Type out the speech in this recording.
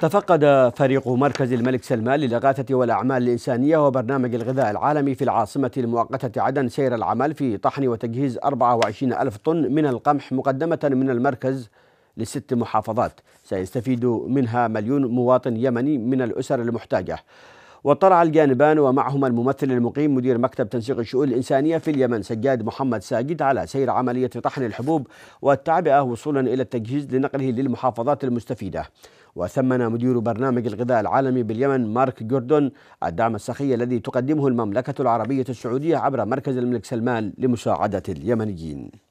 تفقد فريق مركز الملك سلمان للإغاثة والأعمال الإنسانية وبرنامج الغذاء العالمي في العاصمة المؤقتة عدن سير العمل في طحن وتجهيز 24 ألف طن من القمح مقدمة من المركز لست محافظات سيستفيد منها مليون مواطن يمني من الأسر المحتاجة وطلع الجانبان ومعهما الممثل المقيم مدير مكتب تنسيق الشؤون الإنسانية في اليمن سجاد محمد ساجد على سير عملية طحن الحبوب والتعبئة وصولا إلى التجهيز لنقله للمحافظات المستفيدة وثمن مدير برنامج الغذاء العالمي باليمن مارك جوردون الدعم السخي الذي تقدمه المملكة العربية السعودية عبر مركز الملك سلمان لمساعدة اليمنيين